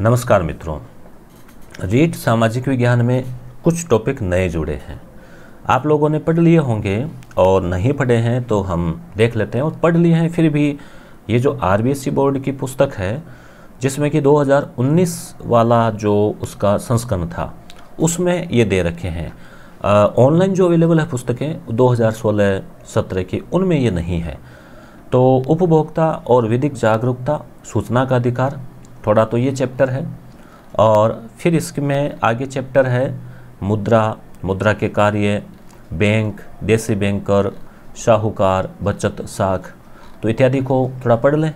नमस्कार मित्रों रीट सामाजिक विज्ञान में कुछ टॉपिक नए जुड़े हैं आप लोगों ने पढ़ लिए होंगे और नहीं पढ़े हैं तो हम देख लेते हैं और पढ़ लिए हैं फिर भी ये जो आर बोर्ड की पुस्तक है जिसमें कि 2019 वाला जो उसका संस्करण था उसमें ये दे रखे हैं ऑनलाइन जो अवेलेबल है पुस्तकें 2016-17 की उनमें ये नहीं है तो उपभोक्ता और विधिक जागरूकता सूचना का अधिकार थोड़ा तो ये चैप्टर है और फिर इसमें आगे चैप्टर है मुद्रा मुद्रा के कार्य बैंक देसी बैंकर शाहूकार बचत साख तो इत्यादि को थोड़ा पढ़ लें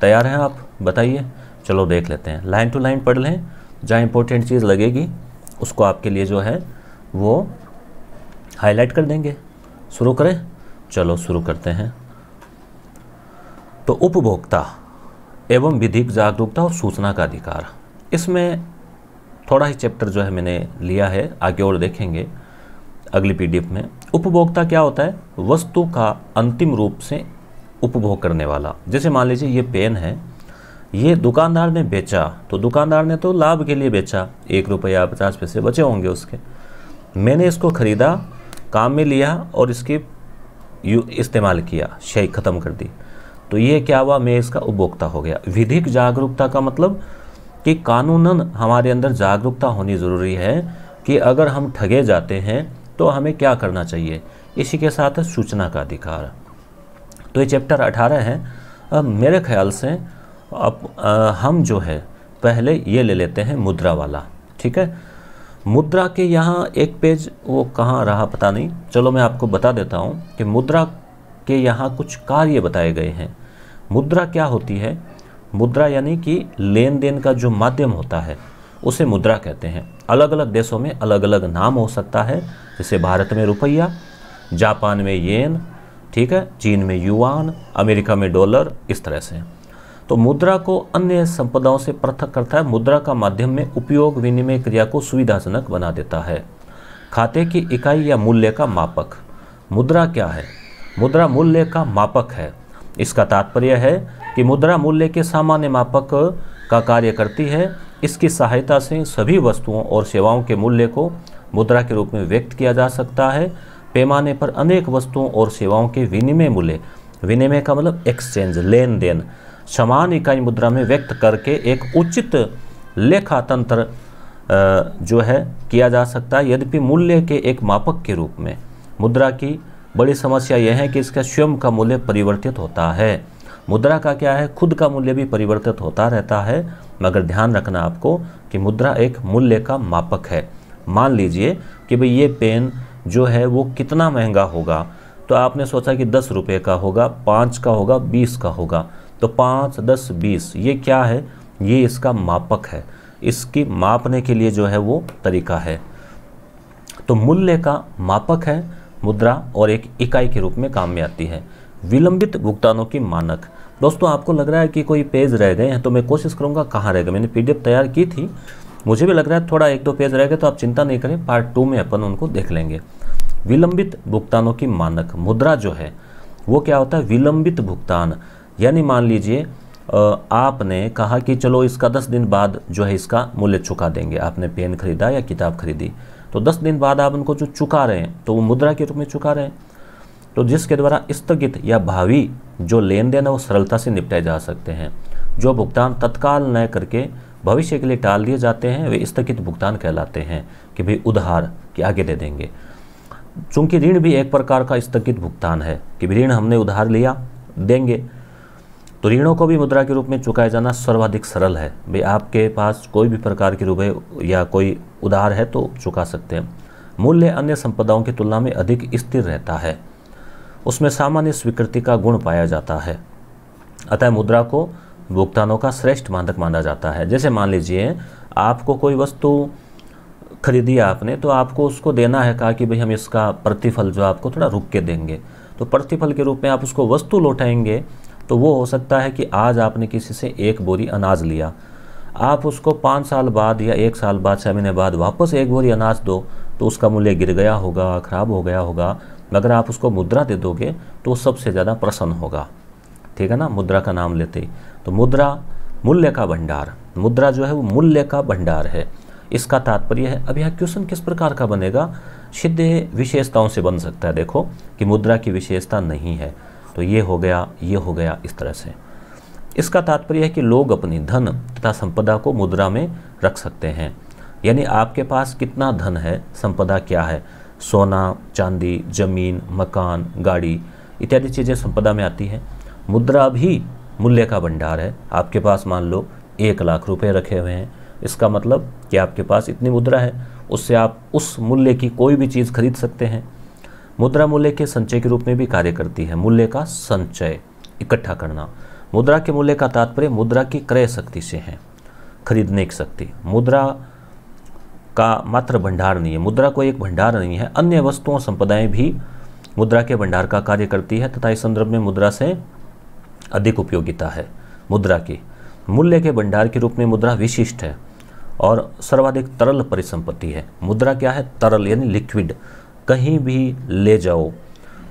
तैयार हैं आप बताइए चलो देख लेते हैं लाइन टू लाइन पढ़ लें जहाँ इंपॉर्टेंट चीज़ लगेगी उसको आपके लिए जो है वो हाईलाइट कर देंगे शुरू करें चलो शुरू करते हैं तो उपभोक्ता एवं विधिक जागरूकता और सूचना का अधिकार इसमें थोड़ा ही चैप्टर जो है मैंने लिया है आगे और देखेंगे अगली पीडीएफ में उपभोक्ता क्या होता है वस्तु का अंतिम रूप से उपभोग करने वाला जैसे मान लीजिए ये पेन है ये दुकानदार ने बेचा तो दुकानदार ने तो लाभ के लिए बेचा एक रुपया पचास पैसे बचे होंगे उसके मैंने इसको ख़रीदा काम में लिया और इसके इस्तेमाल किया शय ख़त्म कर दी तो ये क्या हुआ मैं इसका उपभोक्ता हो गया विधिक जागरूकता का मतलब कि कानूनन हमारे अंदर जागरूकता होनी ज़रूरी है कि अगर हम ठगे जाते हैं तो हमें क्या करना चाहिए इसी के साथ है सूचना का अधिकार तो ये चैप्टर अठारह है अब मेरे ख्याल से अब हम जो है पहले ये ले लेते हैं मुद्रा वाला ठीक है मुद्रा के यहाँ एक पेज वो कहाँ रहा पता नहीं चलो मैं आपको बता देता हूँ कि मुद्रा के यहाँ कुछ कार्य बताए गए हैं मुद्रा क्या होती है मुद्रा यानी कि लेन देन का जो माध्यम होता है उसे मुद्रा कहते हैं अलग अलग देशों में अलग अलग नाम हो सकता है जैसे भारत में रुपया जापान में येन ठीक है चीन में युआन अमेरिका में डॉलर इस तरह से तो मुद्रा को अन्य संपदाओं से पृथक करता है मुद्रा का माध्यम में उपयोग विनिमय क्रिया को सुविधाजनक बना देता है खाते की इकाई या मूल्य का मापक मुद्रा क्या है मुद्रा मूल्य का मापक है इसका तात्पर्य है कि मुद्रा मूल्य के सामान्य मापक का कार्य करती है इसकी सहायता से सभी वस्तुओं और सेवाओं के मूल्य को मुद्रा के रूप में व्यक्त किया जा सकता है पैमाने पर अनेक वस्तुओं और सेवाओं के विनिमय मूल्य विनिमय का मतलब एक्सचेंज लेन देन समान इकाई मुद्रा में व्यक्त करके एक उचित लेखा तंत्र जो है किया जा सकता है यद्यपि मूल्य के एक मापक के रूप में मुद्रा की बड़ी समस्या यह है कि इसका स्वयं का मूल्य परिवर्तित होता है मुद्रा का क्या है खुद का मूल्य भी परिवर्तित होता रहता है मगर ध्यान रखना आपको कि मुद्रा एक मूल्य का मापक है मान लीजिए कि भाई ये पेन जो है वो कितना महंगा होगा तो आपने सोचा कि दस रुपये का होगा पाँच का होगा बीस का होगा तो पाँच दस बीस ये क्या है ये इसका मापक है इसकी मापने के लिए जो है वो तरीका है तो मूल्य का मापक है मुद्रा और एक इकाई के रूप में काम में आती है विलंबित भुगतानों की मानक दोस्तों आपको लग रहा है कि कोई पेज रह गए हैं तो मैं कोशिश करूँगा कहाँ रह गए मैंने पीडीएफ तैयार की थी मुझे भी लग रहा है थोड़ा एक दो पेज रह गए तो आप चिंता नहीं करें पार्ट टू में अपन उनको देख लेंगे विलंबित भुगतानों की मानक मुद्रा जो है वो क्या होता है विलंबित भुगतान यानी मान लीजिए आपने कहा कि चलो इसका दस दिन बाद जो है इसका मूल्य चुका देंगे आपने पेन खरीदा या किताब खरीदी तो दस दिन बाद आप उनको जो चुका रहे हैं तो वो मुद्रा के रूप में चुका रहे हैं तो जिसके द्वारा स्थगित या भावी जो लेन देन है वो सरलता से निपटाए जा सकते हैं जो भुगतान तत्काल न करके भविष्य के लिए टाल दिए जाते हैं वे स्थगित भुगतान कहलाते हैं कि भाई उधार कि आगे दे देंगे चूँकि ऋण भी एक प्रकार का स्थगित भुगतान है कि ऋण हमने उधार लिया देंगे तो ऋणों को भी मुद्रा के रूप में चुकाया जाना सर्वाधिक सरल है भाई आपके पास कोई भी प्रकार की रुपये या कोई उधार है तो चुका सकते हैं मूल्य अन्य संपदाओं की तुलना में अधिक स्थिर रहता है उसमें सामान्य स्वीकृति का गुण पाया जाता है अतः मुद्रा को भुगतानों का श्रेष्ठ मानक माना जाता है जैसे मान लीजिए आपको कोई वस्तु खरीदी आपने तो आपको उसको देना है कहा कि भाई हम इसका प्रतिफल जो आपको थोड़ा रुक के देंगे तो प्रतिफल के रूप में आप उसको वस्तु लौटाएंगे तो वो हो सकता है कि आज आपने किसी से एक बोरी अनाज लिया आप उसको पाँच साल बाद या एक साल बाद छः महीने बाद वापस एक बोरी अनाज दो तो उसका मूल्य गिर गया होगा ख़राब हो गया होगा मगर आप उसको मुद्रा दे दोगे तो सबसे ज़्यादा प्रसन्न होगा ठीक है ना मुद्रा का नाम लेते तो मुद्रा मूल्य का भंडार मुद्रा जो है वो मूल्य का भंडार है इसका तात्पर्य है अब यह क्वेश्चन किस प्रकार का बनेगा सिद्ध विशेषताओं से बन सकता है देखो कि मुद्रा की विशेषता नहीं है तो ये हो गया ये हो गया इस तरह से इसका तात्पर्य है कि लोग अपनी धन तथा संपदा को मुद्रा में रख सकते हैं यानी आपके पास कितना धन है संपदा क्या है सोना चांदी जमीन मकान गाड़ी इत्यादि चीज़ें संपदा में आती हैं मुद्रा भी मूल्य का भंडार है आपके पास मान लो एक लाख रुपए रखे हुए हैं इसका मतलब कि आपके पास इतनी मुद्रा है उससे आप उस मूल्य की कोई भी चीज़ खरीद सकते हैं मुद्रा मूल्य के संचय के रूप में भी कार्य करती है मूल्य का संचय इकट्ठा करना मुद्रा के मूल्य का तात्पर्य मुद्रा की क्रय शक्ति से है खरीदने की शक्ति मुद्रा का मात्र भंडार नहीं है मुद्रा को एक भंडार नहीं है अन्य वस्तुओं संपदाएं भी मुद्रा के भंडार का कार्य करती है तथा इस संदर्भ में मुद्रा से अधिक उपयोगिता है मुद्रा की मूल्य के भंडार के रूप में मुद्रा विशिष्ट है और सर्वाधिक तरल परिसंपत्ति है मुद्रा क्या है तरल यानी लिक्विड कहीं भी ले जाओ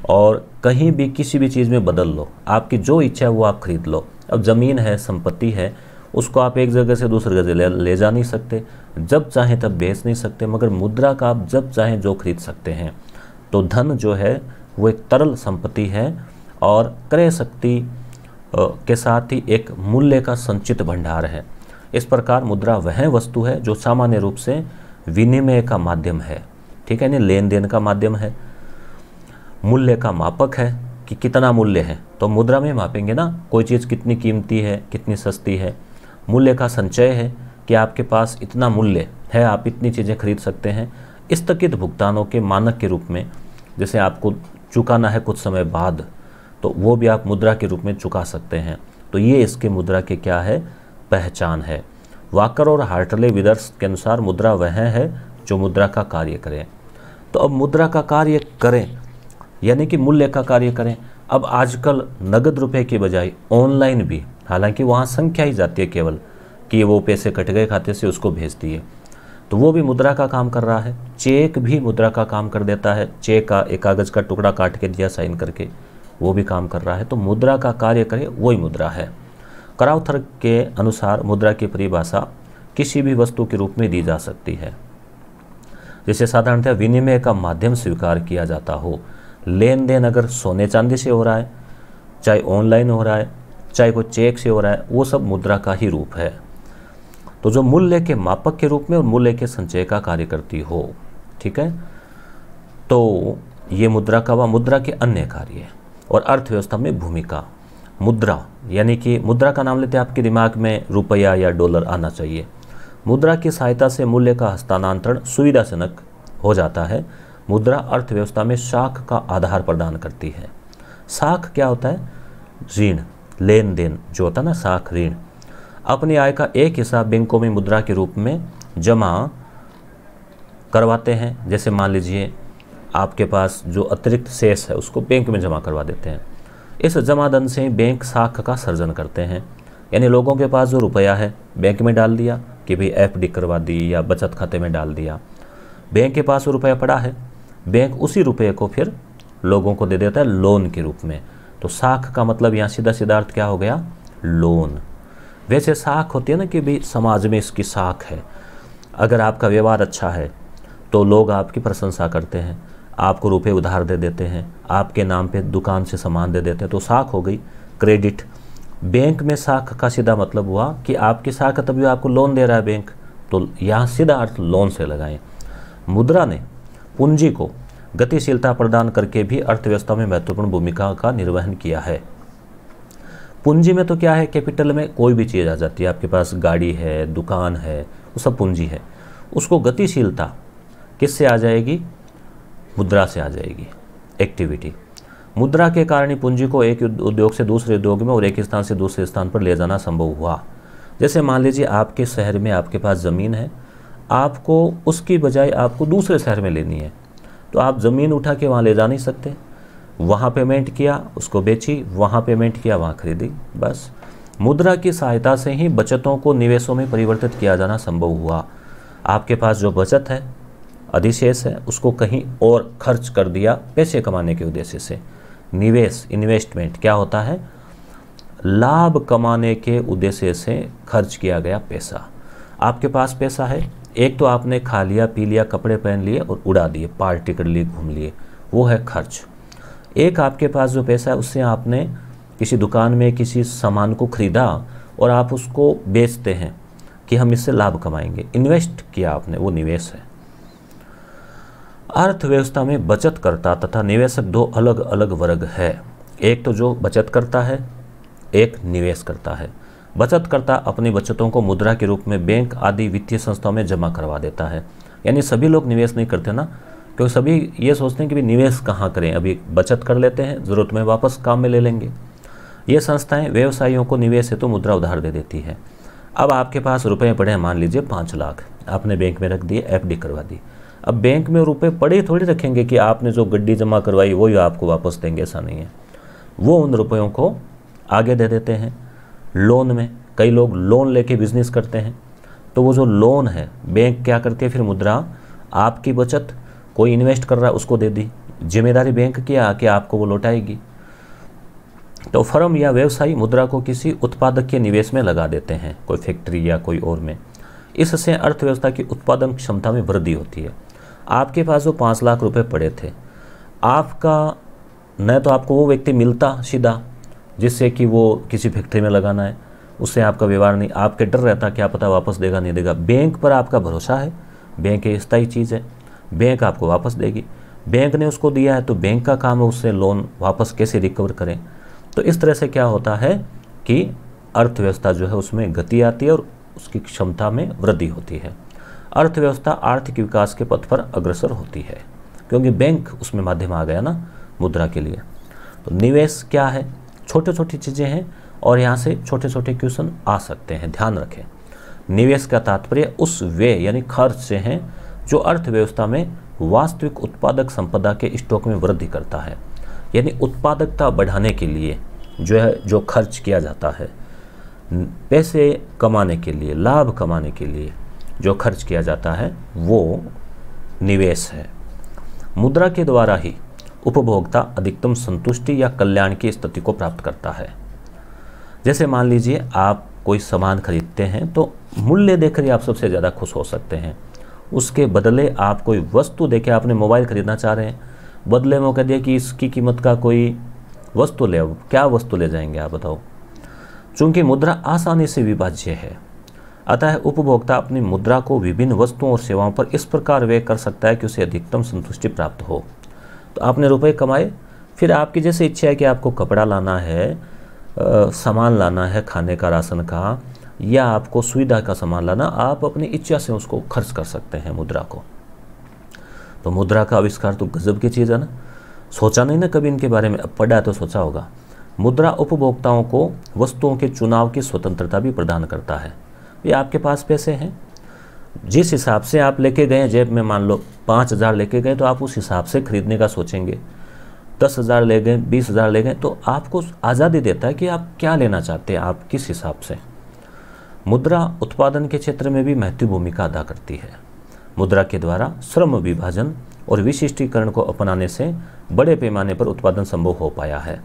और कहीं भी किसी भी चीज़ में बदल लो आपकी जो इच्छा है वो आप खरीद लो अब ज़मीन है संपत्ति है उसको आप एक जगह से दूसरी जगह ले, ले जा नहीं सकते जब चाहें तब बेच नहीं सकते मगर मुद्रा का आप जब चाहें जो खरीद सकते हैं तो धन जो है वो एक तरल संपत्ति है और क्रय शक्ति के साथ ही एक मूल्य का संचित भंडार है इस प्रकार मुद्रा वह वस्तु है जो सामान्य रूप से विनिमय का माध्यम है ठीक है यानी लेन देन का माध्यम है मूल्य का मापक है कि कितना मूल्य है तो मुद्रा में मापेंगे ना कोई चीज़ कितनी कीमती है कितनी सस्ती है मूल्य का संचय है कि आपके पास इतना मूल्य है आप इतनी चीज़ें खरीद सकते हैं स्थगित भुगतानों के मानक के रूप में जैसे आपको चुकाना है कुछ समय बाद तो वो भी आप मुद्रा के रूप में चुका सकते हैं तो ये इसके मुद्रा के क्या है पहचान है वाकर और हार्टले विदर्श के अनुसार मुद्रा वह है जो मुद्रा का कार्य करें तो अब मुद्रा का कार्य करें यानी कि मूल्य का कार्य करें अब आजकल नगद रुपए के बजाय ऑनलाइन भी हालांकि वहाँ संख्या ही जाती है केवल कि वो पैसे कट गए खाते से उसको भेज दिए तो वो भी मुद्रा का काम कर रहा है चेक भी मुद्रा का काम कर देता है चेक का एक कागज़ का टुकड़ा काट के दिया साइन करके वो भी काम कर रहा है तो मुद्रा का कार्य करे वही मुद्रा है करावथर के अनुसार मुद्रा की परिभाषा किसी भी वस्तु के रूप में दी जा सकती है जिसे साधारणतः विनिमय का माध्यम स्वीकार किया जाता हो लेन देन अगर सोने चांदी से हो रहा है चाहे ऑनलाइन हो रहा है चाहे कोई चेक से हो रहा है वो सब मुद्रा का ही रूप है तो जो मूल्य के मापक के रूप में और मूल्य के संचय का कार्य करती हो ठीक है तो ये मुद्रा का व मुद्रा के अन्य कार्य और अर्थव्यवस्था में भूमिका मुद्रा यानी कि मुद्रा का नाम लेते हैं आपके दिमाग में रुपया या डॉलर आना चाहिए मुद्रा की सहायता से मूल्य का हस्तांतरण सुविधाजनक हो जाता है मुद्रा अर्थव्यवस्था में शाख का आधार प्रदान करती है साख क्या होता है ऋण लेन देन जो होता है ना साख ऋण अपनी आय का एक हिस्सा बैंकों में मुद्रा के रूप में जमा करवाते हैं जैसे मान लीजिए आपके पास जो अतिरिक्त शेष है उसको बैंक में जमा करवा देते हैं इस जमा धन से बैंक साख का सर्जन करते हैं यानी लोगों के पास जो रुपया है बैंक में डाल दिया कि भाई एफ डी करवा दी या बचत खाते में डाल दिया बैंक के पास रुपया पड़ा है बैंक उसी रुपये को फिर लोगों को दे देता है लोन के रूप में तो साख का मतलब यहाँ सीधा सीधा अर्थ क्या हो गया लोन वैसे साख होती है ना कि भाई समाज में इसकी साख है अगर आपका व्यवहार अच्छा है तो लोग आपकी प्रशंसा करते हैं आपको रुपए उधार दे देते हैं आपके नाम पे दुकान से सामान दे देते हैं तो साख हो गई क्रेडिट बैंक में साख का सीधा मतलब हुआ कि आपकी साख तभी आपको लोन दे रहा है बैंक तो यहाँ सीधा अर्थ लोन से लगाएं मुद्रा ने पूंजी को गतिशीलता प्रदान करके भी अर्थव्यवस्था में महत्वपूर्ण भूमिका का निर्वहन किया है पूंजी में तो क्या है कैपिटल में कोई भी चीज़ आ जाती है आपके पास गाड़ी है दुकान है वो सब पूंजी है उसको गतिशीलता किससे आ जाएगी मुद्रा से आ जाएगी एक्टिविटी मुद्रा के कारण ही पूंजी को एक उद्योग से दूसरे उद्योग में और एक स्थान से दूसरे स्थान पर ले जाना संभव हुआ जैसे मान लीजिए आपके शहर में आपके पास ज़मीन है आपको उसकी बजाय आपको दूसरे शहर में लेनी है तो आप ज़मीन उठा के वहाँ ले जा नहीं सकते वहाँ पेमेंट किया उसको बेची वहाँ पेमेंट किया वहाँ खरीदी बस मुद्रा की सहायता से ही बचतों को निवेशों में परिवर्तित किया जाना संभव हुआ आपके पास जो बचत है अधिशेष है उसको कहीं और खर्च कर दिया पैसे कमाने के उद्देश्य से निवेश इन्वेस्टमेंट क्या होता है लाभ कमाने के उद्देश्य से खर्च किया गया पैसा आपके पास पैसा है एक तो आपने खा लिया पी लिया कपड़े पहन लिए और उड़ा दिए पार्टी कर लिए घूम लिए वो है खर्च एक आपके पास जो पैसा है उससे आपने किसी दुकान में किसी सामान को ख़रीदा और आप उसको बेचते हैं कि हम इससे लाभ कमाएंगे इन्वेस्ट किया आपने वो निवेश है अर्थव्यवस्था में बचतकर्ता तथा निवेशक दो अलग अलग वर्ग है एक तो जो बचत करता है एक निवेश करता है बचतकर्ता अपनी बचतों को मुद्रा के रूप में बैंक आदि वित्तीय संस्थाओं में जमा करवा देता है यानी सभी लोग निवेश नहीं करते ना क्योंकि सभी ये सोचते हैं कि भी निवेश कहाँ करें अभी बचत कर लेते हैं ज़रूरत में वापस काम में ले लेंगे ये संस्थाएं व्यवसायियों को निवेश हेतु तो मुद्रा उधार दे देती है अब आपके पास रुपये पड़े मान लीजिए पाँच लाख आपने बैंक में रख दिए एफ करवा दी अब बैंक में रुपए पड़े थोड़ी रखेंगे कि आपने जो गड्डी जमा करवाई वही आपको वापस देंगे ऐसा नहीं है वो उन रुपयों को आगे दे देते हैं लोन में कई लोग लोन लेके बिजनेस करते हैं तो वो जो लोन है बैंक क्या करती है फिर मुद्रा आपकी बचत कोई इन्वेस्ट कर रहा है उसको दे दी जिम्मेदारी बैंक की आके आपको वो लौटाएगी तो फर्म या व्यवसायी मुद्रा को किसी उत्पादक के निवेश में लगा देते हैं कोई फैक्ट्री या कोई और में इससे अर्थव्यवस्था की उत्पादन क्षमता में वृद्धि होती है आपके पास वो पाँच लाख रुपए पड़े थे आपका न तो आपको वो व्यक्ति मिलता सीधा जिससे कि वो किसी फैक्ट्री में लगाना है उससे आपका व्यवहार नहीं आपके डर रहता क्या पता वापस देगा नहीं देगा बैंक पर आपका भरोसा है बैंक एक स्थायी चीज़ है बैंक आपको वापस देगी बैंक ने उसको दिया है तो बैंक का काम है उससे लोन वापस कैसे रिकवर करें तो इस तरह से क्या होता है कि अर्थव्यवस्था जो है उसमें गति आती है और उसकी क्षमता में वृद्धि होती है अर्थव्यवस्था आर्थिक विकास के पथ पर अग्रसर होती है क्योंकि बैंक उसमें माध्यम आ गया ना मुद्रा के लिए तो निवेश क्या है छोटे छोटी चीज़ें हैं और यहाँ से छोटे छोटे क्वेश्चन आ सकते हैं ध्यान रखें निवेश का तात्पर्य उस व्यय यानी खर्च से हैं जो अर्थव्यवस्था में वास्तविक उत्पादक संपदा के स्टॉक में वृद्धि करता है यानी उत्पादकता बढ़ाने के लिए जो है जो खर्च किया जाता है पैसे कमाने के लिए लाभ कमाने के लिए जो खर्च किया जाता है वो निवेश है मुद्रा के द्वारा ही उपभोक्ता अधिकतम संतुष्टि या कल्याण की स्थिति को प्राप्त करता है जैसे मान लीजिए आप कोई सामान खरीदते हैं तो मूल्य देखकर ही आप सबसे ज़्यादा खुश हो सकते हैं उसके बदले आप कोई वस्तु देके आपने मोबाइल खरीदना चाह रहे हैं बदले में कह दिया कि इसकी कीमत का कोई वस्तु ले क्या वस्तु ले जाएंगे आप बताओ चूंकि मुद्रा आसानी से विभाज्य है अतः उपभोक्ता अपनी मुद्रा को विभिन्न वस्तुओं और सेवाओं पर इस प्रकार व्यय कर सकता है कि उसे अधिकतम संतुष्टि प्राप्त हो तो आपने रुपए कमाए फिर आपकी जैसे इच्छा है कि आपको कपड़ा लाना है सामान लाना है खाने का राशन का या आपको सुविधा का सामान लाना आप अपनी इच्छा से उसको खर्च कर सकते हैं मुद्रा को तो मुद्रा का आविष्कार तो गजब की चीज़ है ना सोचा नहीं ना कभी इनके बारे में अब पढ़ा तो सोचा होगा मुद्रा उपभोक्ताओं को वस्तुओं के चुनाव की स्वतंत्रता भी प्रदान करता है भी आपके पास पैसे हैं जिस हिसाब से आप लेके गए जेब में मान लो पाँच हज़ार लेके गए तो आप उस हिसाब से ख़रीदने का सोचेंगे दस हज़ार ले गए बीस हज़ार ले गए तो आपको आज़ादी देता है कि आप क्या लेना चाहते हैं आप किस हिसाब से मुद्रा उत्पादन के क्षेत्र में भी महत्व भूमिका अदा करती है मुद्रा के द्वारा श्रम विभाजन और विशिष्टीकरण को अपनाने से बड़े पैमाने पर उत्पादन संभव हो पाया है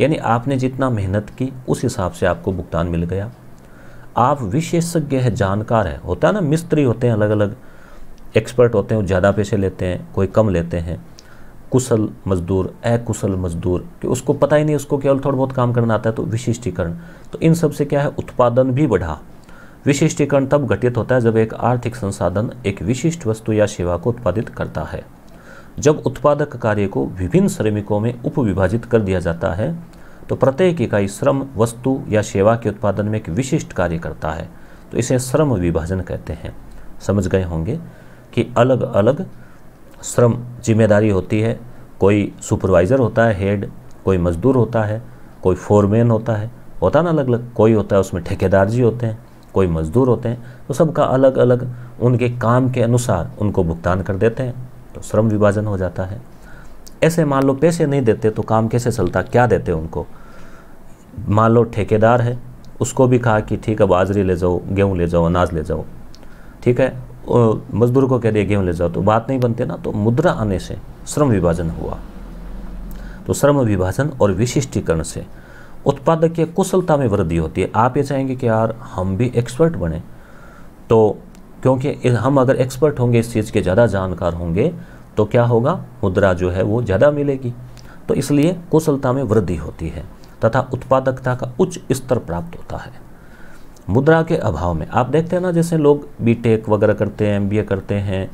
यानी आपने जितना मेहनत की उस हिसाब से आपको भुगतान मिल गया आप विशेषज्ञ है जानकार हैं होता है ना मिस्त्री होते हैं अलग अलग एक्सपर्ट होते हैं ज़्यादा पैसे लेते हैं कोई कम लेते हैं कुशल मजदूर अकुशल मजदूर कि उसको पता ही नहीं उसको केवल थोड़ा बहुत काम करना आता है तो विशिष्टीकरण तो इन सब से क्या है उत्पादन भी बढ़ा विशिष्टीकरण तब घटित होता है जब एक आर्थिक संसाधन एक विशिष्ट वस्तु या सेवा को उत्पादित करता है जब उत्पादक कार्य को विभिन्न श्रमिकों में उप कर दिया जाता है तो प्रत्येक इकाई श्रम वस्तु या सेवा के उत्पादन में एक विशिष्ट कार्य करता है तो इसे श्रम विभाजन कहते हैं समझ गए होंगे कि अलग अलग श्रम जिम्मेदारी होती है कोई सुपरवाइज़र होता है हेड कोई मजदूर होता है कोई फोरमैन होता है होता ना अलग अलग कोई होता है उसमें ठेकेदार जी होते हैं कोई मजदूर होते हैं तो सबका अलग अलग उनके काम के अनुसार उनको भुगतान कर देते हैं तो श्रम विभाजन हो जाता है ऐसे मान लो पैसे नहीं देते तो काम कैसे चलता क्या देते उनको मान लो ठेकेदार है उसको भी कहा कि ठीक है बाजरी ले जाओ गेहूँ ले जाओ अनाज ले जाओ ठीक है मजदूर को कह दिया गेहूँ ले जाओ तो बात नहीं बनती ना तो मुद्रा आने से श्रम विभाजन हुआ तो श्रम विभाजन और विशिष्टीकरण से उत्पादक की कुशलता में वृद्धि होती है आप ये चाहेंगे कि यार हम भी एक्सपर्ट बने तो क्योंकि हम अगर एक्सपर्ट होंगे इस चीज़ के ज़्यादा जानकार होंगे तो क्या होगा मुद्रा जो है वो ज़्यादा मिलेगी तो इसलिए कुशलता में वृद्धि होती है तथा उत्पादकता का उच्च स्तर प्राप्त होता है मुद्रा के अभाव में आप देखते हैं ना जैसे लोग बीटेक वगैरह करते हैं एमबीए करते हैं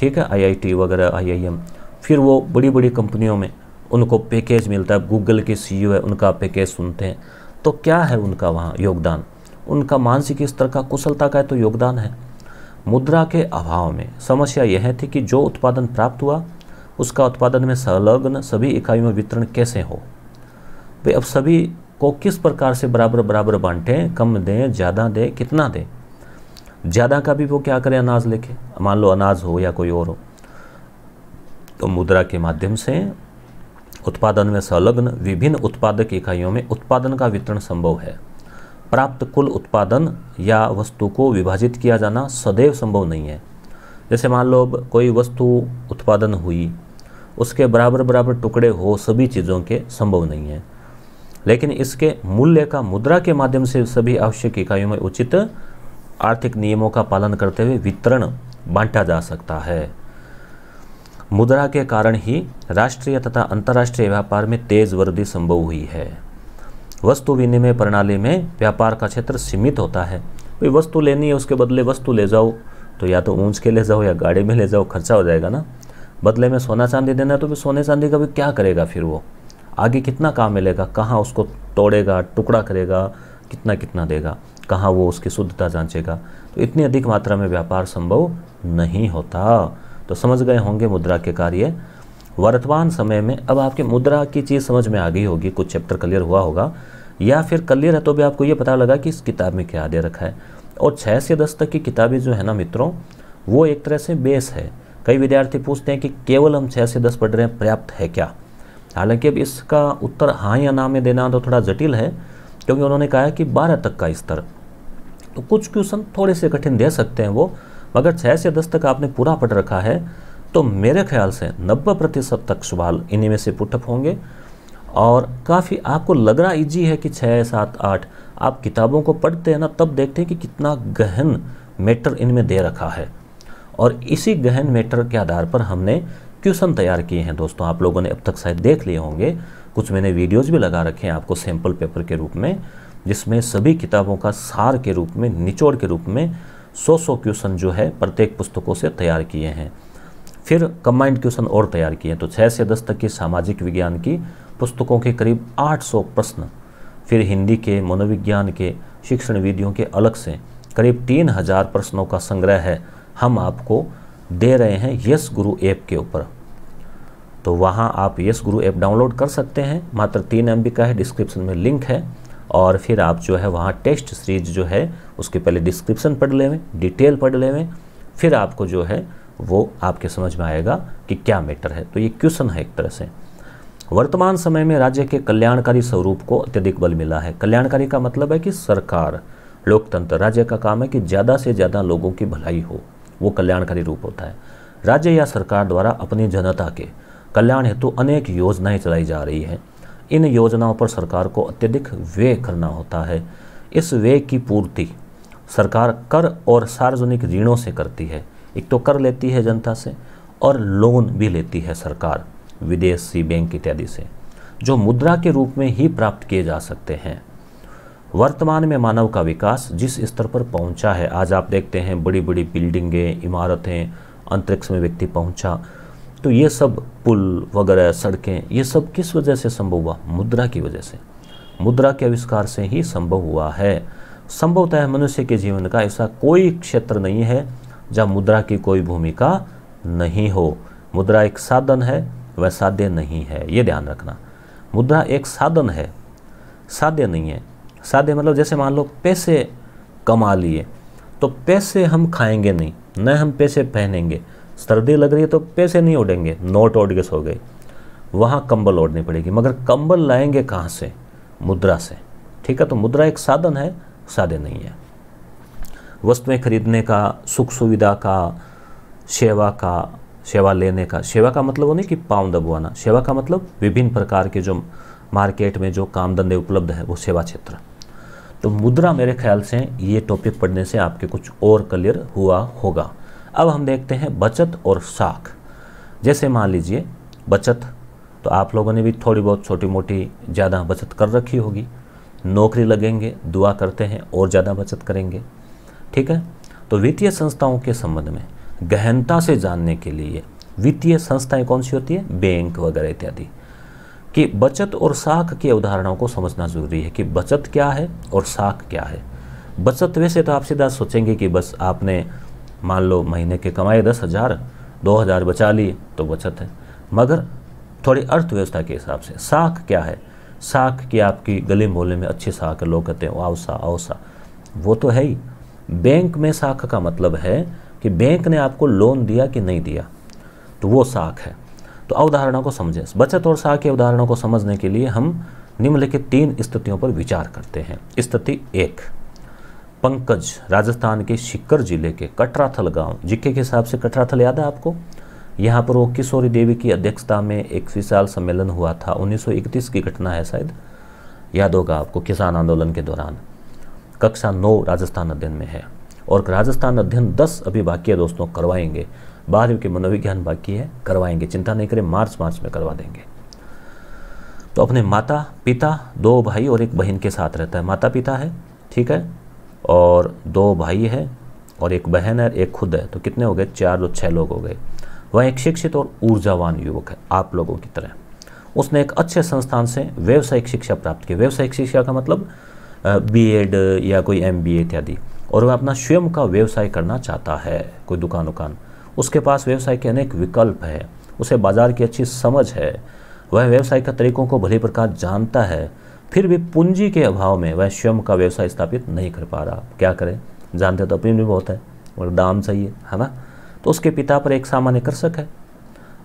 ठीक है आईआईटी वगैरह आईआईएम फिर वो बड़ी बड़ी कंपनियों में उनको पैकेज मिलता है गूगल के सीईओ e है उनका पैकेज सुनते हैं तो क्या है उनका वहाँ योगदान उनका मानसिक स्तर का कुशलता का है तो योगदान है मुद्रा के अभाव में समस्या यह थी कि जो उत्पादन प्राप्त हुआ उसका उत्पादन में संलग्न सभी इकाइयों में वितरण कैसे हो वे अब सभी को किस प्रकार से बराबर बराबर बांटें कम दें ज़्यादा दें कितना दें ज़्यादा का भी वो क्या करें अनाज लेके मान लो अनाज हो या कोई और हो तो मुद्रा के माध्यम से उत्पादन में संलग्न विभिन्न उत्पादक इकाइयों में उत्पादन का वितरण संभव है प्राप्त कुल उत्पादन या वस्तु को विभाजित किया जाना सदैव संभव नहीं है जैसे मान लो कोई वस्तु उत्पादन हुई उसके बराबर बराबर टुकड़े हो सभी चीज़ों के संभव नहीं है लेकिन इसके मूल्य का मुद्रा के माध्यम से सभी आवश्यक इकाइयों में उचित आर्थिक नियमों का पालन करते हुए वितरण बांटा जा सकता है मुद्रा के कारण ही राष्ट्रीय तथा अंतर्राष्ट्रीय व्यापार में तेज वृद्धि संभव हुई है वस्तु विनिमय प्रणाली में व्यापार का क्षेत्र सीमित होता है भाई वस्तु लेनी है उसके बदले वस्तु ले जाओ तो या तो ऊँच के ले जाओ या गाड़ी में ले जाओ खर्चा हो जाएगा ना बदले में सोना चांदी देना है तो फिर सोने चांदी का भी क्या करेगा फिर वो आगे कितना काम मिलेगा कहाँ उसको तोड़ेगा टुकड़ा करेगा कितना कितना देगा कहाँ वो उसकी शुद्धता जाँचेगा तो इतनी अधिक मात्रा में व्यापार संभव नहीं होता तो समझ गए होंगे मुद्रा के कार्य वर्तमान समय में अब आपके मुद्रा की चीज़ समझ में आ गई होगी कुछ चैप्टर क्लियर हुआ होगा या फिर क्लियर है तो भी आपको ये पता लगा कि इस किताब में क्या दे रखा है और छः से दस तक की किताबें जो है ना मित्रों वो एक तरह से बेस है कई विद्यार्थी पूछते हैं कि केवल हम छः से दस पढ़ रहे हैं पर्याप्त है क्या हालांकि अब इसका उत्तर हाँ या ना में देना तो थोड़ा जटिल है क्योंकि उन्होंने कहा है कि बारह तक का स्तर तो कुछ क्वेश्चन थोड़े से कठिन दे सकते हैं वो मगर छः से दस तक आपने पूरा पढ़ रखा है तो मेरे ख्याल से नब्बे प्रतिशत तक सवाल इन्हीं में से पुटअप होंगे और काफ़ी आपको लग रहा इजी है कि छः सात आठ आप किताबों को पढ़ते हैं ना तब देखते हैं कि कितना गहन मैटर इनमें दे रखा है और इसी गहन मैटर के आधार पर हमने क्वेश्चन तैयार किए हैं दोस्तों आप लोगों ने अब तक शायद देख लिए होंगे कुछ मैंने वीडियोज़ भी लगा रखे हैं आपको सैम्पल पेपर के रूप में जिसमें सभी किताबों का सार के रूप में निचोड़ के रूप में सौ सौ क्वेश्चन जो है प्रत्येक पुस्तकों से तैयार किए हैं फिर कंबाइंड क्वेश्चन और तैयार किए तो छः से दस तक के सामाजिक विज्ञान की पुस्तकों के करीब 800 प्रश्न फिर हिंदी के मनोविज्ञान के शिक्षण विधियों के अलग से करीब तीन हजार प्रश्नों का संग्रह है हम आपको दे रहे हैं यस गुरु ऐप के ऊपर तो वहाँ आप यस गुरु ऐप डाउनलोड कर सकते हैं मात्र तीन एम का है डिस्क्रिप्शन में लिंक है और फिर आप जो है वहाँ टेस्ट सीरीज जो है उसके पहले डिस्क्रिप्शन पढ़ लेवें डिटेल पढ़ लेवें फिर आपको जो है वो आपके समझ में आएगा कि क्या मैटर है तो ये क्वेश्चन है एक तरह से वर्तमान समय में राज्य के कल्याणकारी स्वरूप को अत्यधिक बल मिला है कल्याणकारी का मतलब है कि सरकार लोकतंत्र राज्य का काम है कि ज़्यादा से ज़्यादा लोगों की भलाई हो वो कल्याणकारी रूप होता है राज्य या सरकार द्वारा अपनी जनता के कल्याण हेतु अनेक योजनाएं चलाई जा रही हैं इन योजनाओं पर सरकार को अत्यधिक व्यय करना होता है इस व्यय की पूर्ति सरकार कर और सार्वजनिक ऋणों से करती है एक तो कर लेती है जनता से और लोन भी लेती है सरकार विदेशी बैंक इत्यादि से जो मुद्रा के रूप में ही प्राप्त किए जा सकते हैं वर्तमान में मानव का विकास जिस स्तर पर पहुंचा है आज आप देखते हैं बड़ी बड़ी बिल्डिंगें इमारतें अंतरिक्ष में व्यक्ति पहुंचा तो ये सब पुल वगैरह सड़कें ये सब किस वजह से संभव हुआ मुद्रा की वजह से मुद्रा के आविष्कार से ही संभव हुआ है संभवतः मनुष्य के जीवन का ऐसा कोई क्षेत्र नहीं है जब मुद्रा की कोई भूमिका नहीं हो मुद्रा एक साधन है वह साध्य नहीं है ये ध्यान रखना मुद्रा एक साधन है साध्य नहीं है साध्य मतलब जैसे मान लो पैसे कमा लिए तो पैसे हम खाएंगे नहीं न हम पैसे पहनेंगे सर्दी लग रही है तो पैसे नहीं उड़ेंगे नोट ओढ़ गए सो गए वहाँ कंबल ओढ़नी पड़ेगी मगर कंबल लाएंगे कहाँ से मुद्रा से ठीक है तो मुद्रा एक साधन है साधे नहीं है वस्तुएं खरीदने का सुख सुविधा का सेवा का सेवा लेने का सेवा का मतलब वो नहीं कि पाँव दबवाना सेवा का मतलब विभिन्न प्रकार के जो मार्केट में जो काम धंधे उपलब्ध है वो सेवा क्षेत्र तो मुद्रा मेरे ख्याल से ये टॉपिक पढ़ने से आपके कुछ और क्लियर हुआ होगा अब हम देखते हैं बचत और साख जैसे मान लीजिए बचत तो आप लोगों ने भी थोड़ी बहुत छोटी मोटी ज़्यादा बचत कर रखी होगी नौकरी लगेंगे दुआ करते हैं और ज़्यादा बचत करेंगे ठीक है तो वित्तीय संस्थाओं के संबंध में गहनता से जानने के लिए वित्तीय संस्थाएं कौन सी होती है बैंक वगैरह इत्यादि कि बचत और साख की अवधारणाओं को समझना जरूरी है कि बचत क्या है और साख क्या है बचत वैसे तो आप सीधा सोचेंगे कि बस आपने मान लो महीने के कमाए दस हज़ार दो हज़ार बचा लिए तो बचत है मगर थोड़ी अर्थव्यवस्था के हिसाब से साख क्या है साख की आपकी गले मोहल्ले में अच्छी साख लोग कहते हैं वाओसा अवसा वो तो है ही बैंक में साख का मतलब है कि बैंक ने आपको लोन दिया कि नहीं दिया तो वो साख है तो अवधारणा को समझें बचत और साख की अवधारणा को समझने के लिए हम निम्नलिखित तीन स्थितियों पर विचार करते हैं स्थिति एक पंकज राजस्थान के शिक्कर जिले के कटराथल गांव जिक्के के हिसाब से कटराथल याद है आपको यहाँ पर वो किशोरी देवी की अध्यक्षता में एक विशाल सम्मेलन हुआ था 1931 की घटना है शायद याद होगा आपको किसान आंदोलन के दौरान कक्षा नौ राजस्थान अध्ययन में है और राजस्थान अध्ययन दस अभी बाकी है दोस्तों करवाएंगे बारहवीं के मनोविज्ञान बाकी है करवाएंगे चिंता नहीं करें मार्च मार्च में करवा देंगे तो अपने माता पिता दो भाई और एक बहन के साथ रहता है माता पिता है ठीक है और दो भाई है और एक बहन है एक खुद है तो कितने हो गए चार और छः लोग हो गए वह एक शिक्षित और ऊर्जावान युवक है आप लोगों की तरह उसने एक अच्छे संस्थान से व्यावसायिक शिक्षा प्राप्त की व्यावसायिक शिक्षा का मतलब बीएड या कोई एमबीए इत्यादि और वह अपना स्वयं का व्यवसाय करना चाहता है कोई दुकान उकान उसके पास व्यवसाय के अनेक विकल्प है उसे बाजार की अच्छी समझ है वह व्यवसाय के तरीकों को भली प्रकार जानता है फिर भी पूंजी के अभाव में वह स्वयं का व्यवसाय स्थापित नहीं कर पा रहा क्या करें जानते तो अपनी भी बहुत है और दाम चाहिए है ना तो उसके पिता पर एक सामान्य कृषक है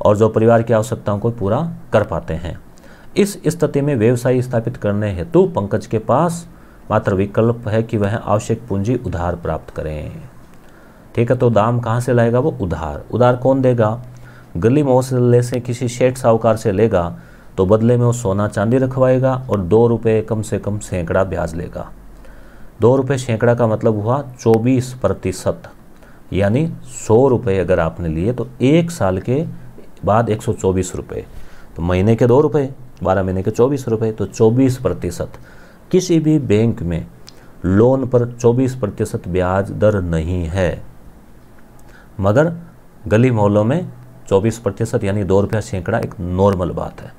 और जो परिवार की आवश्यकताओं को पूरा कर पाते हैं इस स्थिति में व्यवसाय स्थापित करने हेतु पंकज के पास मात्र विकल्प है कि वह आवश्यक पूंजी उधार प्राप्त करें ठीक है तो दाम कहाँ से लाएगा वो उधार उधार कौन देगा गली मोहल्ले से किसी शेठ साहूकार से लेगा तो बदले में वो सोना चांदी रखवाएगा और दो रुपये कम से कम सैकड़ा ब्याज लेगा दो रुपये सैकड़ा का मतलब हुआ चौबीस प्रतिशत यानी सौ रुपये अगर आपने लिए तो एक साल के बाद एक सौ चौबीस रुपये तो महीने के दो रुपये बारह महीने के चौबीस रुपये तो चौबीस प्रतिशत किसी भी बैंक में लोन पर 24 प्रतिशत ब्याज दर नहीं है मगर गली मोहल्लों में 24 प्रतिशत यानी दो रुपया सैकड़ा एक नॉर्मल बात है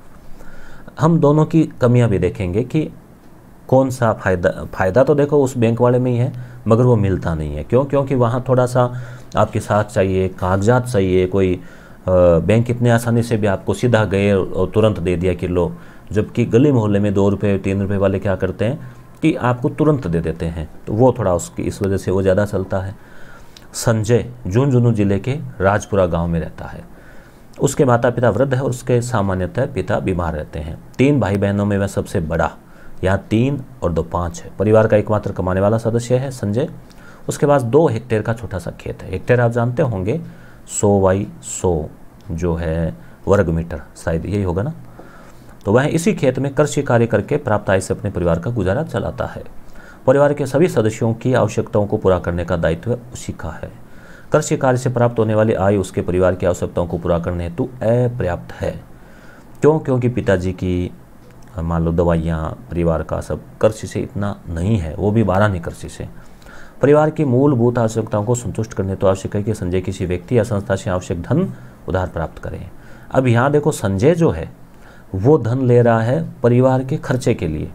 हम दोनों की कमियां भी देखेंगे कि कौन सा फ़ायदा फ़ायदा तो देखो उस बैंक वाले में ही है मगर वो मिलता नहीं है क्यों क्योंकि वहाँ थोड़ा सा आपके साथ चाहिए कागजात चाहिए कोई बैंक इतने आसानी से भी आपको सीधा गए और तुरंत दे दिया कि लो जबकि गली मोहल्ले में दो रुपये तीन रुपये वाले क्या करते हैं कि आपको तुरंत दे देते हैं तो वो थोड़ा उसकी इस वजह से वो ज़्यादा चलता है संजय झुंझुनू जिले के राजपुरा गांव में रहता है उसके माता पिता वृद्ध है और उसके सामान्यतः पिता बीमार रहते हैं तीन भाई बहनों में वह सबसे बड़ा यहाँ तीन और दो पाँच है परिवार का एकमात्र कमाने वाला सदस्य है संजय उसके पास दो हेक्टेयर का छोटा सा खेत है हेक्टेयर आप जानते होंगे सो वाई सो जो है वर्ग मीटर शायद यही होगा ना तो वह इसी खेत में कृषि कार्य करके प्राप्त आय से अपने परिवार का गुजारा चलाता है परिवार के सभी सदस्यों की आवश्यकताओं को पूरा करने का दायित्व उसी का है कृषि कार्य से प्राप्त होने वाली आय उसके परिवार की आवश्यकताओं को पूरा करने हेतु अपर्याप्त है क्यों क्योंकि पिताजी की मान लो दवाइयाँ परिवार का सब कृषि से इतना नहीं है वो भी बारह कृषि से परिवार की मूलभूत आवश्यकताओं को संतुष्ट करने तो आवश्यक है कि संजय किसी व्यक्ति या संस्था से आवश्यक धन उधार प्राप्त करें अब यहाँ देखो संजय जो है वो धन ले रहा है परिवार के खर्चे के लिए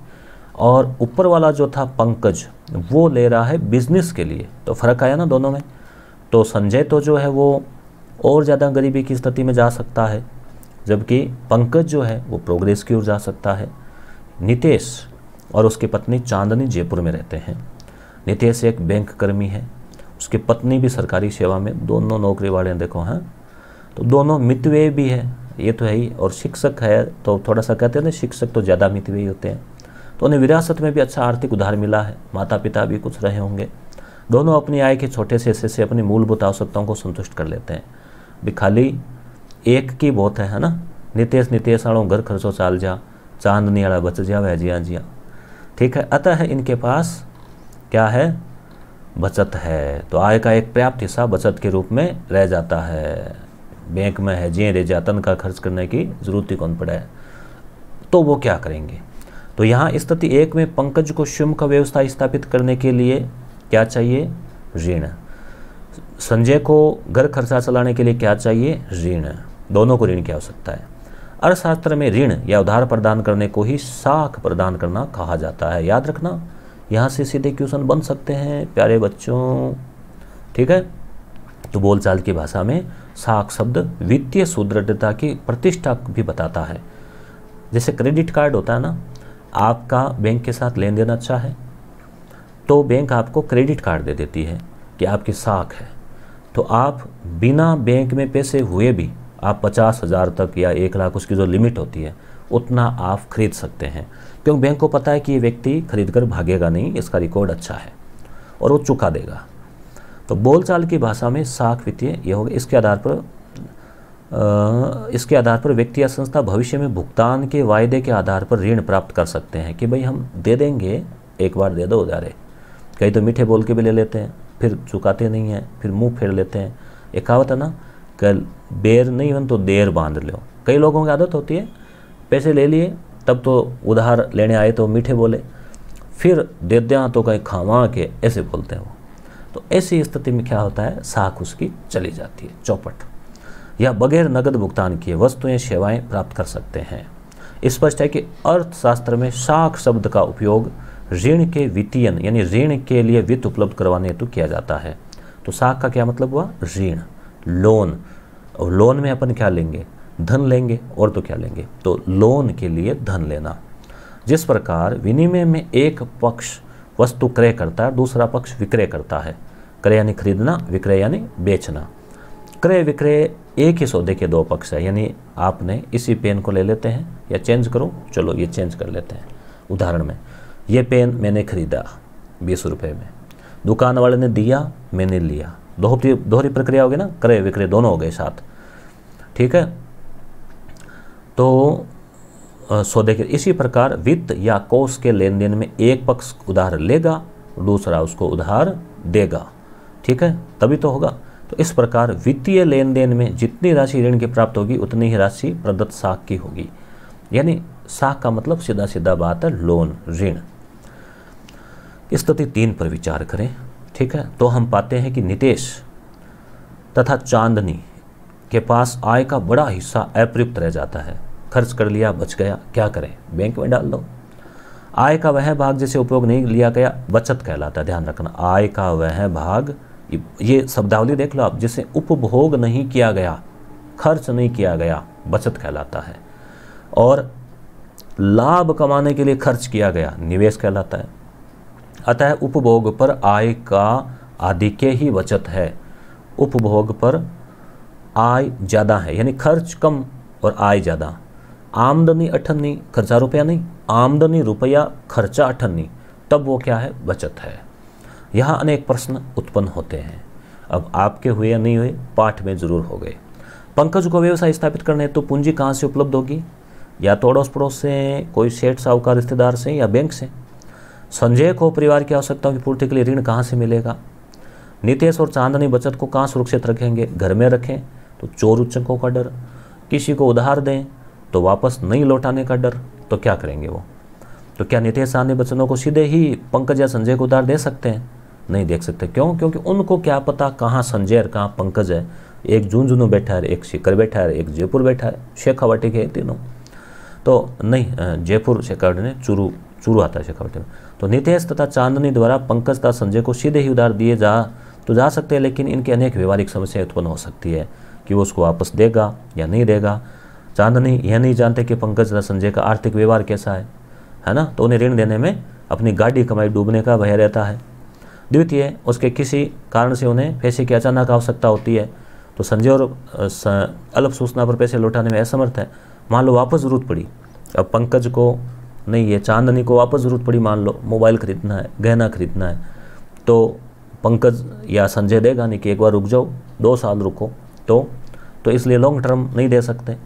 और ऊपर वाला जो था पंकज वो ले रहा है बिजनेस के लिए तो फ़र्क आया ना दोनों में तो संजय तो जो है वो और ज़्यादा गरीबी की स्थिति में जा सकता है जबकि पंकज जो है वो प्रोग्रेस की ओर जा सकता है नितेश और उसकी पत्नी चांदनी जयपुर में रहते हैं नितेश एक बैंक कर्मी है उसकी पत्नी भी सरकारी सेवा में दोनों नौकरी वाले हैं देखो हैं हाँ। तो दोनों मितवे भी है ये तो है ही और शिक्षक है तो थोड़ा सा कहते हैं ना शिक्षक तो ज़्यादा भी होते हैं तो उन्हें विरासत में भी अच्छा आर्थिक उधार मिला है माता पिता भी कुछ रहे होंगे दोनों अपनी आय के छोटे से हिस्से से अपनी मूलभूत आवश्यकताओं को संतुष्ट कर लेते हैं भी खाली एक की बहुत है है ना नितेश नितेश आड़ो घर खर्चो चाल जा चांदनी आड़ा बच जा वह जिया जिया ठीक है अतः इनके पास क्या है बचत है तो आय का एक पर्याप्त हिस्सा बचत के रूप में रह जाता है बैंक में है जे रे जा का खर्च करने की ज़रूरत ही कौन पड़े तो वो क्या करेंगे तो यहाँ स्थिति एक में पंकज को शुम का व्यवस्था स्थापित करने के लिए क्या चाहिए ऋण संजय को घर खर्चा चलाने के लिए क्या चाहिए ऋण दोनों को ऋण की आवश्यकता है अर्थशास्त्र में ऋण या उधार प्रदान करने को ही साख प्रदान करना कहा जाता है याद रखना यहाँ से सीधे क्वेश्चन बन सकते हैं प्यारे बच्चों ठीक है तो बोलचाल की भाषा में साख शब्द वित्तीय सुदृढ़ता की प्रतिष्ठा भी बताता है जैसे क्रेडिट कार्ड होता है ना आपका बैंक के साथ लेन देन अच्छा है तो बैंक आपको क्रेडिट कार्ड दे देती है कि आपकी साख है तो आप बिना बैंक में पैसे हुए भी आप पचास हज़ार तक या एक लाख उसकी जो लिमिट होती है उतना आप खरीद सकते हैं क्योंकि बैंक को पता है कि ये व्यक्ति खरीद कर भागेगा नहीं इसका रिकॉर्ड अच्छा है और वो चुका देगा तो बोलचाल की भाषा में साख वित्तीय ये होगा इसके आधार पर इसके आधार पर व्यक्ति या संस्था भविष्य में भुगतान के वायदे के आधार पर ऋण प्राप्त कर सकते हैं कि भाई हम दे देंगे एक बार दे दो उधारे कहीं तो मीठे बोल के भी ले लेते हैं फिर चुकाते नहीं हैं फिर मुंह फेर लेते हैं एक कहावत है ना कल बेर नहीं बन तो देर बांध लो कई लोगों की आदत होती है पैसे ले लिए तब तो उधार लेने आए तो मीठे बोले फिर दे दें तो कहीं खामा के ऐसे बोलते हैं वो ऐसी स्थिति में क्या होता है साख उसकी चली जाती है चौपट या बगैर नगद भुगतान किए वस्तुएं सेवाएं प्राप्त कर सकते हैं स्पष्ट है कि अर्थशास्त्र में साख शब्द का उपयोग ऋण के वित्तीयन यानी ऋण के लिए वित्त उपलब्ध करवाने हेतु किया जाता है तो साख का क्या मतलब हुआ ऋण लोन और लोन में अपन क्या लेंगे धन लेंगे और तो क्या लेंगे तो लोन के लिए धन लेना जिस प्रकार विनिमय में एक पक्ष वस्तु क्रय करता है दूसरा पक्ष विक्रय करता है क्रय यानी खरीदना विक्रय यानी बेचना क्रय विक्रय एक ही सौदे के दो पक्ष है यानी आपने इसी पेन को ले लेते हैं या चेंज करो चलो ये चेंज कर लेते हैं उदाहरण में ये पेन मैंने खरीदा बीस रुपये में दुकान वाले ने दिया मैंने लिया दोहरी दोहरी प्रक्रिया होगी ना क्रय विक्रय दोनों हो गए साथ ठीक है तो सौदे के इसी प्रकार वित्त या कोष के लेन देन में एक पक्ष उधार लेगा दूसरा उसको उधार देगा ठीक है तभी तो होगा तो इस प्रकार वित्तीय लेन देन में जितनी राशि ऋण की प्राप्त होगी उतनी ही राशि प्रदत्त साख की होगी यानी साख का मतलब सीधा सीधा बात है लोन ऋण स्थिति तीन पर विचार करें ठीक है तो हम पाते हैं कि नितेश तथा चांदनी के पास आय का बड़ा हिस्सा अप्रयुक्त रह जाता है खर्च कर लिया बच गया क्या करें बैंक में डाल दो आय का वह भाग जिसे उपयोग नहीं लिया गया बचत कहलाता है ध्यान रखना आय का वह भाग ये शब्दावली देख लो आप जिसे उपभोग नहीं किया गया खर्च नहीं किया गया बचत कहलाता है और लाभ कमाने के लिए खर्च किया गया निवेश कहलाता है अतः उपभोग पर आय का आधिक्य ही बचत है उपभोग पर आय ज़्यादा है यानी खर्च कम और आय ज़्यादा आमदनी अठन्नी खर्चा रुपया नहीं आमदनी रुपया खर्चा अठन्नी तब वो क्या है बचत है यहाँ अनेक प्रश्न उत्पन्न होते हैं अब आपके हुए या नहीं हुए पाठ में जरूर हो गए पंकज को व्यवसाय स्थापित करने तो पूंजी कहाँ से उपलब्ध होगी या तो अड़ोस पड़ोस से कोई सेठ साहूकार रिश्तेदार से या बैंक से संजय को परिवार की आवश्यकताओं की पूर्ति के लिए ऋण कहाँ से मिलेगा नितेश और चांदनी बचत को कहाँ सुरक्षित रखेंगे घर में रखें तो चोर उच्चकों का डर किसी को उधार दें तो वापस नहीं लौटाने का डर तो क्या करेंगे वो तो क्या नितेश चांदनी बचतों को सीधे ही पंकज या संजय को उधार दे सकते हैं नहीं देख सकते क्यों क्योंकि उनको क्या पता कहाँ संजय और कहाँ पंकज है एक झुंझुनू बैठा है एक शिखर बैठा है एक जयपुर बैठा है शेखावटी के तीनों तो नहीं जयपुर शेखावटी ने चुरू चूरू आता है शेखावटी में तो नितेश तथा चांदनी द्वारा पंकज तथा संजय को सीधे ही उधार दिए जा तो जा सकते हैं लेकिन इनकी अनेक व्यवहारिक समस्याएं उत्पन्न हो सकती है कि वो उसको वापस देगा या नहीं देगा चांदनी यह नहीं जानते कि पंकज तथा संजय का आर्थिक व्यवहार कैसा है है ना तो उन्हें ऋण देने में अपनी गाड़ी कमाई डूबने का भय रहता है द्वितीय उसके किसी कारण से उन्हें पैसे की अचानक आवश्यकता होती है तो संजय और अल्प सूचना पर पैसे लौटाने में असमर्थ है मान लो वापस ज़रूरत पड़ी अब पंकज को नहीं है चांदनी को वापस ज़रूरत पड़ी मान लो मोबाइल खरीदना है गहना खरीदना है तो पंकज या संजय देगा नहीं कि एक बार रुक जाओ दो साल रुको तो तो इसलिए लॉन्ग टर्म नहीं दे सकते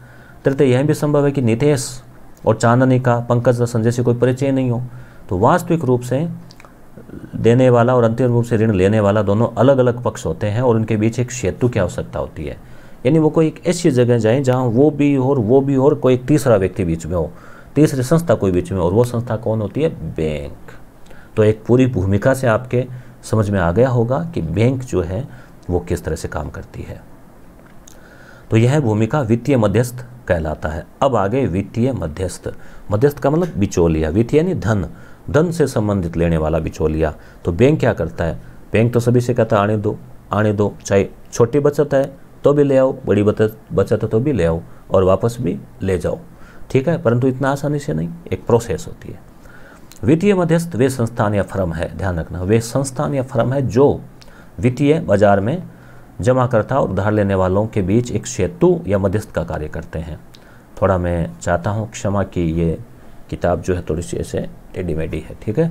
तृतीय यह भी संभव है कि नितेश और चांदनी का पंकज और संजय से कोई परिचय नहीं हो तो वास्तविक रूप से देने वाला और अंतिम रूप से ऋण लेने वाला दोनों अलग अलग पक्ष होते हैं और उनके बीच एक सेतु की आवश्यकता होती है यानी वो कोई एक ऐसी जगह जाए जहाँ वो भी और वो भी और कोई तीसरा व्यक्ति बीच में हो तीसरी संस्था कोई बीच में और वो संस्था कौन होती है बैंक तो एक पूरी भूमिका से आपके समझ में आ गया होगा कि बैंक जो है वो किस तरह से काम करती है तो यह भूमिका वित्तीय मध्यस्थ कहलाता है अब आगे वित्तीय मध्यस्थ मध्यस्थ का मतलब बिचौलिया वित्तीय यानी धन धन से संबंधित लेने वाला बिचौलिया तो बैंक क्या करता है बैंक तो सभी से कहता है आने दो आने दो चाहे छोटी बचत है तो भी ले आओ बड़ी बचत बचत है तो भी ले आओ और वापस भी ले जाओ ठीक है परंतु इतना आसानी से नहीं एक प्रोसेस होती है वित्तीय मध्यस्थ वे संस्थान या फर्म है ध्यान रखना वे संस्थान या फर्म है जो वित्तीय बाजार में जमाकर्ता और उधार लेने वालों के बीच एक सेतु या मध्यस्थ का कार्य करते हैं थोड़ा मैं चाहता हूँ क्षमा की ये किताब जो है थोड़ी सी ऐसे टेढ़ी मेढ़ी है ठीक है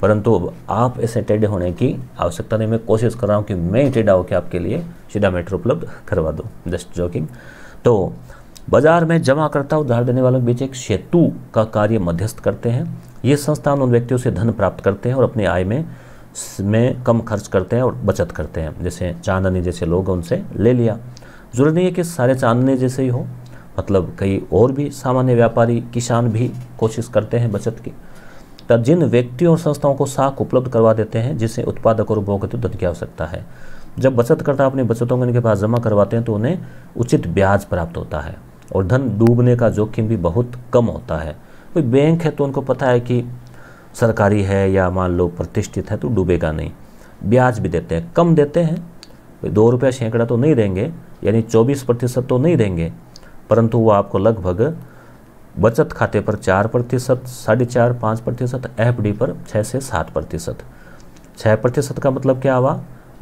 परंतु आप ऐसे टेढ़े होने की आवश्यकता नहीं मैं कोशिश कर रहा हूँ कि मैं ही टेढ़ा होकर आपके लिए सीधा मेटर उपलब्ध करवा दूँ जस्ट जॉकिंग तो बाजार में जमा करता उधार देने वालों के बीच एक सेतु का कार्य मध्यस्थ करते हैं ये संस्थान उन व्यक्तियों से धन प्राप्त करते हैं और अपनी आय में में कम खर्च करते हैं और बचत करते हैं जैसे चांदनी जैसे लोग उनसे ले लिया जरूरत नहीं है कि सारे चांदनी जैसे ही हो मतलब कई और भी सामान्य व्यापारी किसान भी कोशिश करते हैं बचत की तब जिन व्यक्तियों और संस्थाओं को साख उपलब्ध करवा देते हैं जिससे उत्पादक और उपभोक्तृ धन की आवश्यकता है जब बचतकर्ता अपनी बचतों को इनके पास जमा करवाते हैं तो उन्हें उचित ब्याज प्राप्त होता है और धन डूबने का जोखिम भी बहुत कम होता है कोई बैंक है तो उनको पता है कि सरकारी है या मान लो प्रतिष्ठित है तो डूबेगा नहीं ब्याज भी देते हैं कम देते हैं दो रुपया सैकड़ा तो नहीं देंगे यानी चौबीस प्रतिशत तो नहीं देंगे परंतु वो आपको लगभग बचत खाते पर चार प्रतिशत साढ़े चार पाँच प्रतिशत एफ डी पर छः से सात प्रतिशत छः प्रतिशत का मतलब क्या हुआ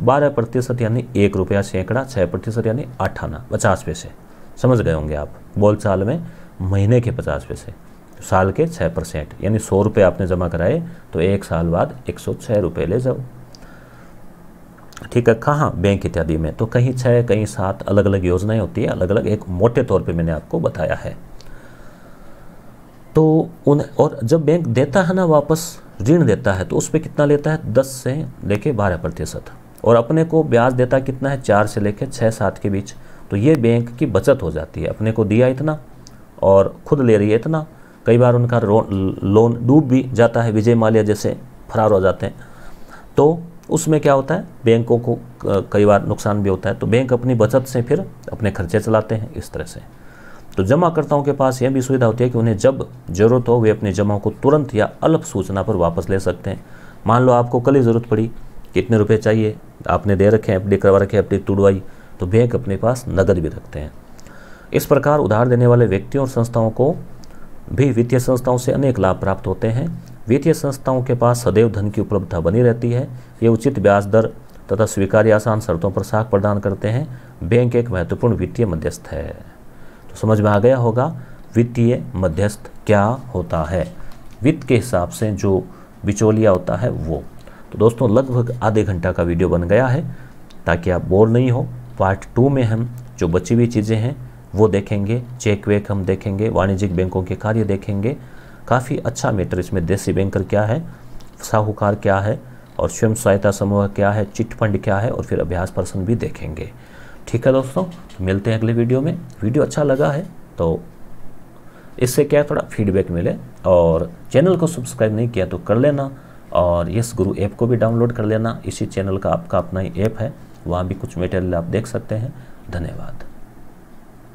बारह प्रतिशत यानी एक रुपया सैकड़ा छः प्रतिशत यानी अठाना पचास पैसे समझ गए होंगे आप बोलचाल में महीने के पचास पैसे साल के छः परसेंट यानी सौ रुपये आपने जमा कराए तो एक साल बाद एक सौ छः रुपये ले जाओ ठीक है कहाँ बैंक इत्यादि में तो कहीं छः कहीं सात अलग अलग योजनाएं होती है अलग अलग एक मोटे तौर पे मैंने आपको बताया है तो उन और जब बैंक देता है ना वापस ऋण देता है तो उस पर कितना लेता है दस से लेके बारह प्रतिशत और अपने को ब्याज देता कितना है चार से लेके छः सात के बीच तो ये बैंक की बचत हो जाती है अपने को दिया इतना और खुद ले रही है इतना कई बार उनका लोन डूब भी जाता है विजय माल्या जैसे फरार हो जाते हैं तो उसमें क्या होता है बैंकों को कई बार नुकसान भी होता है तो बैंक अपनी बचत से फिर अपने खर्चे चलाते हैं इस तरह से तो जमाकर्ताओं के पास यह भी सुविधा होती है कि उन्हें जब जरूरत हो वे अपने जमाओं को तुरंत या अल्प सूचना पर वापस ले सकते हैं मान लो आपको कल ही ज़रूरत पड़ी कितने रुपए चाहिए आपने दे रखे हैं अपडेट करवा रखे हैं अपडेट तुड़वाई तो बैंक अपने पास नगद भी रखते हैं इस प्रकार उधार देने वाले व्यक्तियों और संस्थाओं को भी वित्तीय संस्थाओं से अनेक लाभ प्राप्त होते हैं वित्तीय संस्थाओं के पास सदैव धन की उपलब्धता बनी रहती है ये उचित ब्याज दर तथा स्वीकार्य आसान शर्तों पर साख प्रदान करते हैं बैंक एक महत्वपूर्ण वित्तीय मध्यस्थ है तो समझ में आ गया होगा वित्तीय मध्यस्थ क्या होता है वित्त के हिसाब से जो बिचौलिया होता है वो तो दोस्तों लगभग आधे घंटा का वीडियो बन गया है ताकि आप बोर नहीं हो पार्ट टू में हम जो बची हुई चीज़ें हैं वो देखेंगे चेक वेक हम देखेंगे वाणिज्यिक बैंकों के कार्य देखेंगे काफ़ी अच्छा मेटर इसमें देसी बैंकर क्या है साहूकार क्या है और स्वयं सहायता समूह क्या है चिट फंड क्या है और फिर अभ्यास प्रश्न भी देखेंगे ठीक है दोस्तों तो मिलते हैं अगले वीडियो में वीडियो अच्छा लगा है तो इससे क्या थोड़ा फीडबैक मिले और चैनल को सब्सक्राइब नहीं किया तो कर लेना और यस गुरु ऐप को भी डाउनलोड कर लेना इसी चैनल का आपका अपना ही ऐप है वहाँ भी कुछ मटेरियल आप देख सकते हैं धन्यवाद